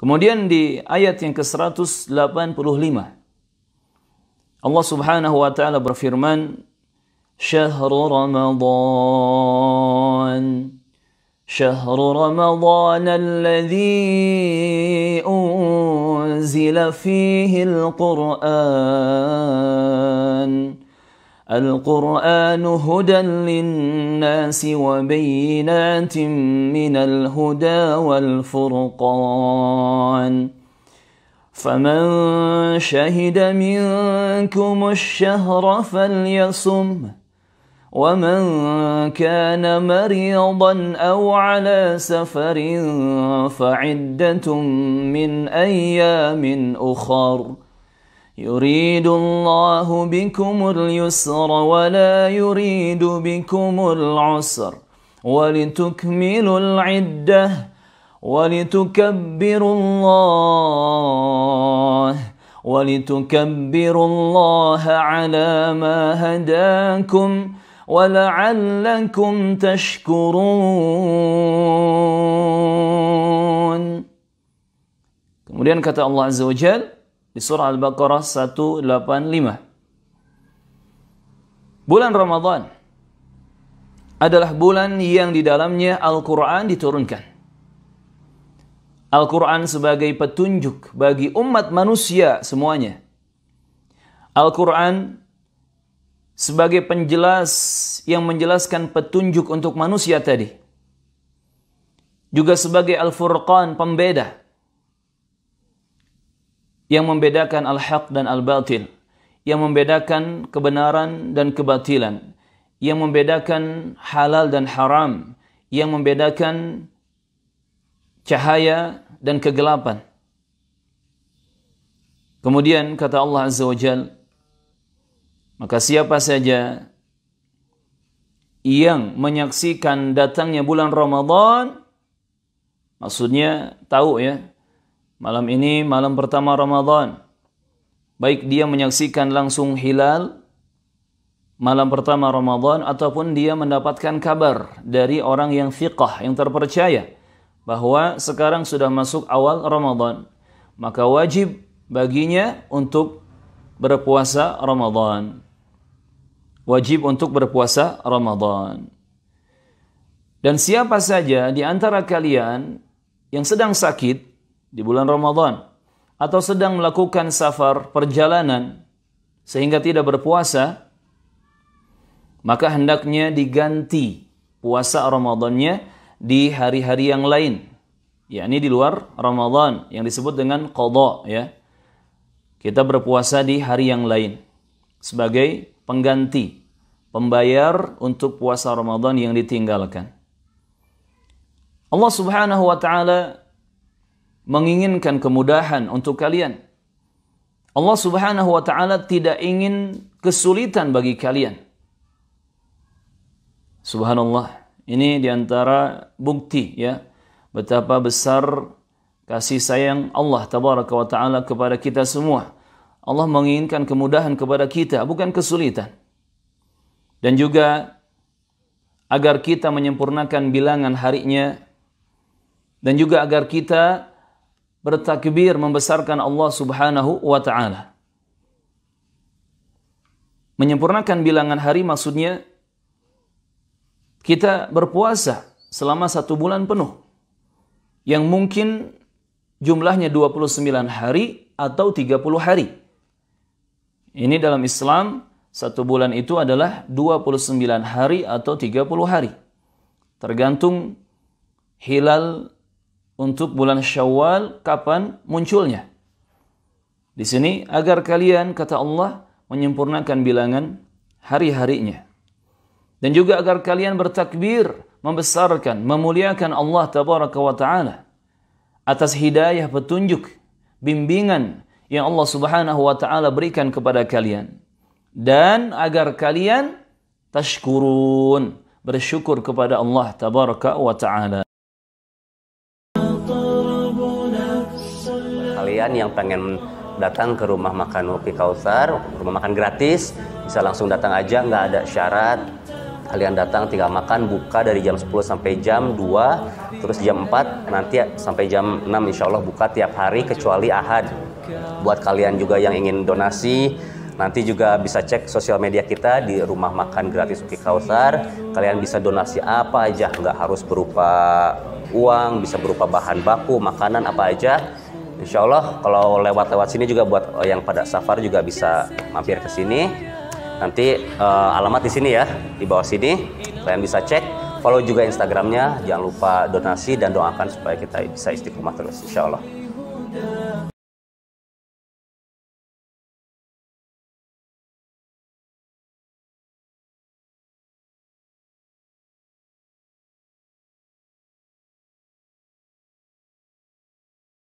Kemudian di ayat yang ke-185 Allah Subhanahu wa taala berfirman Syahr Ramadan Syahr Ramadan رمضان unzila fihi al-Qur'an القرآن هدى للناس وبينات من الهدى والفرقان فمن شهد منكم الشهر فليصم ومن كان مريضا أو على سفر فعدة من أيام أخر ۖ يريد الله بكم اليسر ولا يريد بكم العسر ولتكملوا العدة ولتكبروا الله ولتكبروا الله على ما هداكم ولعلكم تشكرون Kemudian kata Allah Azza wa Jalla di surah Al-Baqarah 185. Bulan Ramadan adalah bulan yang di dalamnya Al-Quran diturunkan. Al-Quran sebagai petunjuk bagi umat manusia semuanya. Al-Quran sebagai penjelas yang menjelaskan petunjuk untuk manusia tadi. Juga sebagai Al-Furqan pembeda yang membedakan al-haq dan al-batil, yang membedakan kebenaran dan kebatilan, yang membedakan halal dan haram, yang membedakan cahaya dan kegelapan. Kemudian kata Allah Azza wa Jal, maka siapa saja yang menyaksikan datangnya bulan Ramadan, maksudnya tahu ya, Malam ini malam pertama Ramadan. Baik dia menyaksikan langsung hilal malam pertama Ramadan ataupun dia mendapatkan kabar dari orang yang fiqah, yang terpercaya bahwa sekarang sudah masuk awal Ramadan. Maka wajib baginya untuk berpuasa Ramadan. Wajib untuk berpuasa Ramadan. Dan siapa saja di antara kalian yang sedang sakit di bulan Ramadan atau sedang melakukan safar perjalanan sehingga tidak berpuasa, maka hendaknya diganti puasa Ramadannya di hari-hari yang lain, yakni di luar Ramadan yang disebut dengan qadha ya. Kita berpuasa di hari yang lain sebagai pengganti pembayar untuk puasa Ramadan yang ditinggalkan. Allah Subhanahu wa taala menginginkan kemudahan untuk kalian. Allah Subhanahu wa taala tidak ingin kesulitan bagi kalian. Subhanallah. Ini diantara bukti ya betapa besar kasih sayang Allah tabaraka wa taala kepada kita semua. Allah menginginkan kemudahan kepada kita, bukan kesulitan. Dan juga agar kita menyempurnakan bilangan harinya dan juga agar kita bertakbir membesarkan Allah Subhanahu wa taala. Menyempurnakan bilangan hari maksudnya kita berpuasa selama satu bulan penuh yang mungkin jumlahnya 29 hari atau 30 hari. Ini dalam Islam satu bulan itu adalah 29 hari atau 30 hari. Tergantung hilal untuk bulan Syawal kapan munculnya. Di sini agar kalian kata Allah menyempurnakan bilangan hari-harinya. Dan juga agar kalian bertakbir, membesarkan, memuliakan Allah tabaraka wa taala atas hidayah petunjuk, bimbingan yang Allah Subhanahu wa taala berikan kepada kalian. Dan agar kalian tashkurun, bersyukur kepada Allah tabaraka wa taala. kalian yang pengen datang ke rumah makan Wopi Kausar, rumah makan gratis, bisa langsung datang aja, nggak ada syarat. Kalian datang tinggal makan, buka dari jam 10 sampai jam 2, terus jam 4, nanti sampai jam 6 insya Allah buka tiap hari kecuali ahad. Buat kalian juga yang ingin donasi, Nanti juga bisa cek sosial media kita di rumah makan gratis Uki Kausar. Kalian bisa donasi apa aja, nggak harus berupa uang, bisa berupa bahan baku, makanan apa aja. Insya Allah kalau lewat-lewat sini juga buat eh, yang pada safar juga bisa mampir ke sini. Nanti uh, alamat di sini ya, di bawah sini. Kalian bisa cek, follow juga Instagramnya. Jangan lupa donasi dan doakan supaya kita bisa istiqomah terus. Insya Allah.